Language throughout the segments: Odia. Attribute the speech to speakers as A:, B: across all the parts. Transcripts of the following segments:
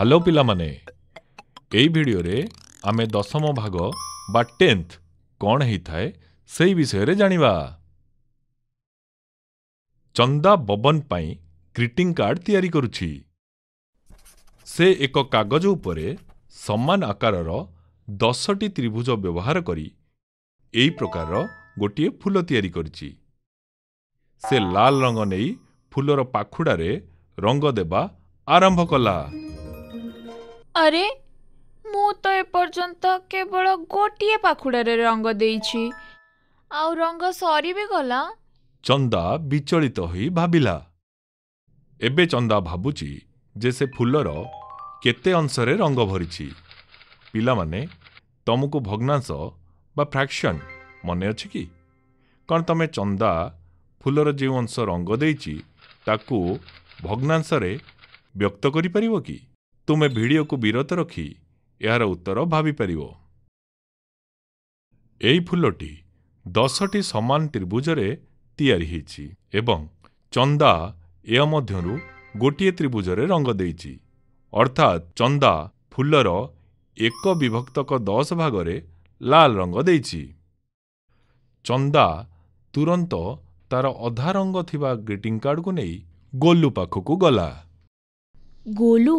A: ହ୍ୟାଲୋ ପିଲାମାନେ ଏଇ ଭିଡ଼ିଓରେ ଆମେ ଦଶମ ଭାଗ ବା ଟେନ୍ଥ କ'ଣ ହେଇଥାଏ ସେଇ ବିଷୟରେ ଜାଣିବା ଚନ୍ଦା ବବନ ପାଇଁ ଗ୍ରିଟିଂ କାର୍ଡ଼ ତିଆରି କରୁଛି ସେ ଏକ କାଗଜ ଉପରେ ସମାନ ଆକାରର ଦଶଟି ତ୍ରିଭୁଜ ବ୍ୟବହାର କରି ଏଇ ପ୍ରକାରର ଗୋଟିଏ ଫୁଲ ତିଆରି କରିଛି ସେ ଲାଲ ରଙ୍ଗ ନେଇ ଫୁଲର ପାଖୁଡ଼ାରେ ରଙ୍ଗ ଦେବା ଆରମ୍ଭ କଲା
B: ଆରେ ମୁଁ ତ ଏପର୍ଯ୍ୟନ୍ତ କେବଳ ଗୋଟିଏ ପାଖୁଡ଼ାରେ ରଙ୍ଗ ଦେଇଛି ଆଉ ରଙ୍ଗ ସରି ବି ଗଲା
A: ଚନ୍ଦା ବିଚଳିତ ହୋଇ ଭାବିଲା ଏବେ ଚନ୍ଦା ଭାବୁଛି ଯେ ସେ ଫୁଲର କେତେ ଅଂଶରେ ରଙ୍ଗ ଭରିଛି ପିଲାମାନେ ତମକୁ ଭଗ୍ନାଂଶ ବା ଫ୍ରାକ୍ସନ୍ ମନେ ଅଛି କି କ'ଣ ତମେ ଚନ୍ଦା ଫୁଲର ଯେଉଁ ଅଂଶ ରଙ୍ଗ ଦେଇଛି ତାକୁ ଭଗ୍ନାଂଶରେ ବ୍ୟକ୍ତ କରିପାରିବ କି ତୁମେ ଭିଡ଼ିଓକୁ ବିରତ ରଖି ଏହାର ଉତ୍ତର ଭାବିପାରିବ ଏହି ଫୁଲଟି ଦଶଟି ସମାନ ତ୍ରିଭୁଜରେ ତିଆରି ହୋଇଛି ଏବଂ ଚନ୍ଦା ଏ ମଧ୍ୟରୁ ଗୋଟିଏ ତ୍ରିଭୁଜରେ ରଙ୍ଗ ଦେଇଛି ଅର୍ଥାତ୍ ଚନ୍ଦା ଫୁଲର ଏକ ବିଭକ୍ତକ ଦଶ ଭାଗରେ ଲାଲ ରଙ୍ଗ ଦେଇଛି ଚନ୍ଦା ତୁରନ୍ତ ତାର ଅଧା ରଙ୍ଗ ଥିବା ଗ୍ରିଟିଂ କାର୍ଡ଼କୁ ନେଇ ଗୋଲୁ ପାଖକୁ ଗଲା
B: ଗୋଲୁ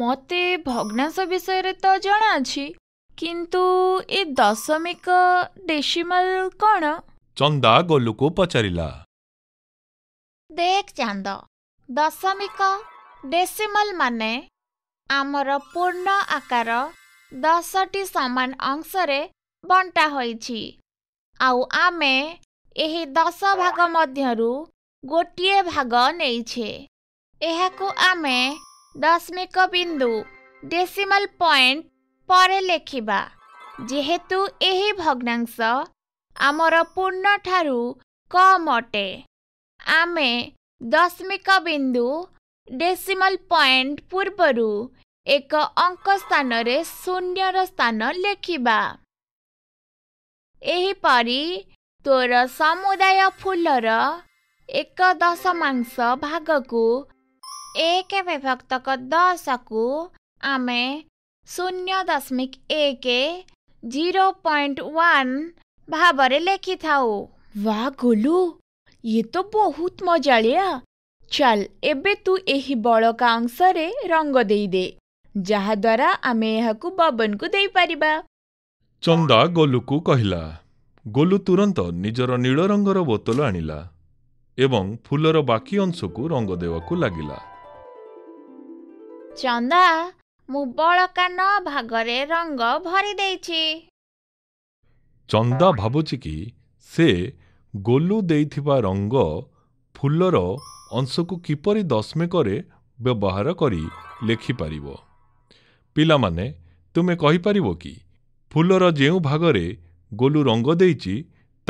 B: ମୋତେ ଭଗ୍ନାଂଶ ବିଷୟରେ ତ ଜଣାଅଛି କିନ୍ତୁ ଏ ଦଶମିକ ଡେସିମାଲ କ'ଣ
A: ଚନ୍ଦା ଗୋଲୁକୁ ପଚାରିଲା
B: ଦେଖ ଚାନ୍ଦ ଦଶମିକ ଡେସିମାଲ ମାନେ ଆମର ପୂର୍ଣ୍ଣ ଆକାର ଦଶଟି ସମାନ ଅଂଶରେ ବଣ୍ଟା ହୋଇଛି ଆଉ ଆମେ ଏହି ଦଶ ଭାଗ ମଧ୍ୟରୁ ଗୋଟିଏ ଭାଗ ନେଇଛେ ଏହାକୁ ଆମେ दसमिक विन्दु डेसिमल पेन्ट पर जेहेतु एही भग्नांश आमर पूर्ण ठुलो कम अटे आमे दसमिक विन्दु डेसिमल पयन्ट पूर्वरु एक अंक स्थान रे शून्य रो स्थान लेखिबा एही लेख्दापरि तोर समुदाय फुल र भाग को एक विभक्त दस शून्य दशमिक एक जिरो पेकिथाउ गोलु इ त बहुत मजा ए बलका अंशले रङदे जहाद्वारा आमे बबनको
A: चन्दा गोलुकु कोलु तुरन्त निजर नील बोतल आण फुल र बाकी अंशको रङदेवा लाग
B: ଚନ୍ଦା ମୁଁ ବଳକାନ ଭାଗରେ ରଙ୍ଗ ଭରିଦେଇଛି
A: ଚନ୍ଦା ଭାବୁଛି କି ସେ ଗୋଲୁ ଦେଇଥିବା ରଙ୍ଗ ଫୁଲର ଅଂଶକୁ କିପରି ଦଶମିକରେ ବ୍ୟବହାର କରି ଲେଖିପାରିବ ପିଲାମାନେ ତୁମେ କହିପାରିବ କି ଫୁଲର ଯେଉଁ ଭାଗରେ ଗୋଲୁ ରଙ୍ଗ ଦେଇଛି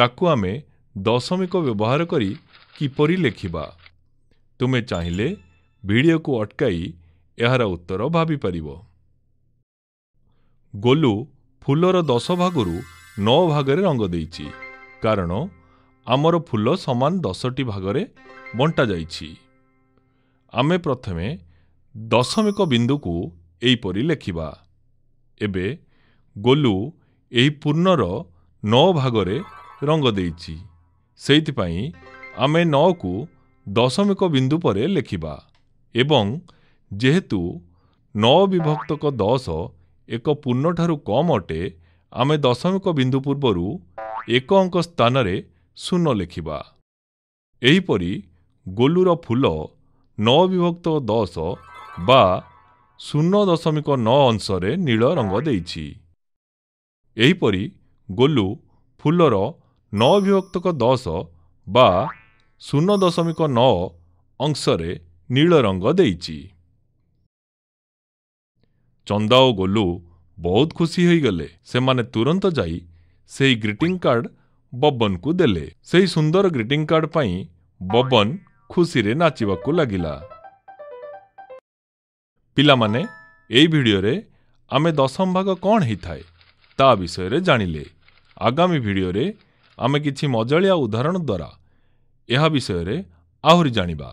A: ତାକୁ ଆମେ ଦଶମିକ ବ୍ୟବହାର କରି କିପରି ଲେଖିବା ତୁମେ ଚାହିଁଲେ ଭିଡ଼ିଓକୁ ଅଟକାଇ ଏହାର ଉତ୍ତର ଭାବିପାରିବ ଗୋଲୁ ଫୁଲର ଦଶ ଭାଗରୁ ନଅ ଭାଗରେ ରଙ୍ଗ ଦେଇଛି କାରଣ ଆମର ଫୁଲ ସମାନ ଦଶଟି ଭାଗରେ ବଣ୍ଟା ଯାଇଛି ଆମେ ପ୍ରଥମେ ଦଶମିକ ବିନ୍ଦୁକୁ ଏହିପରି ଲେଖିବା ଏବେ ଗୋଲୁ ଏହି ପୂର୍ଣ୍ଣର ନଅ ଭାଗରେ ରଙ୍ଗ ଦେଇଛି ସେଇଥିପାଇଁ ଆମେ ନଅକୁ ଦଶମିକ ବିନ୍ଦୁ ପରେ ଲେଖିବା ଏବଂ ଯେହେତୁ ନଅ ବିଭକ୍ତକ ଦଶ ଏକ ପୂର୍ଣ୍ଣଠାରୁ କମ୍ ଅଟେ ଆମେ ଦଶମିକ ବିନ୍ଦୁ ପୂର୍ବରୁ ଏକ ଅଙ୍କ ସ୍ଥାନରେ ଶୂନ ଲେଖିବା ଏହିପରି ଗୋଲୁର ଫୁଲ ନଅ ବିଭକ୍ତ ଦଶ ବା ଶୂନ ଦଶମିକ ନଅ ଅଂଶରେ ନୀଳ ରଙ୍ଗ ଦେଇଛି ଏହିପରି ଗୋଲୁ ଫୁଲର ନଅ ବିଭକ୍ତକ ଦଶ ବା ଶୂନ ଦଶମିକ ନଅ ଅଂଶରେ ନୀଳ ରଙ୍ଗ ଦେଇଛି ଚନ୍ଦା ଓ ଗୋଲୁ ବହୁତ ଖୁସି ହୋଇଗଲେ ସେମାନେ ତୁରନ୍ତ ଯାଇ ସେହି ଗ୍ରୀଟିଂ କାର୍ଡ଼ ବବନକୁ ଦେଲେ ସେହି ସୁନ୍ଦର ଗ୍ରୀଟିଂ କାର୍ଡ଼ ପାଇଁ ବବନ ଖୁସିରେ ନାଚିବାକୁ ଲାଗିଲା ପିଲାମାନେ ଏହି ଭିଡ଼ିଓରେ ଆମେ ଦଶମ ଭାଗ କ'ଣ ହୋଇଥାଏ ତା ବିଷୟରେ ଜାଣିଲେ ଆଗାମୀ ଭିଡ଼ିଓରେ ଆମେ କିଛି ମଜାଳିଆ ଉଦାହରଣ ଦ୍ୱାରା ଏହା ବିଷୟରେ ଆହୁରି ଜାଣିବା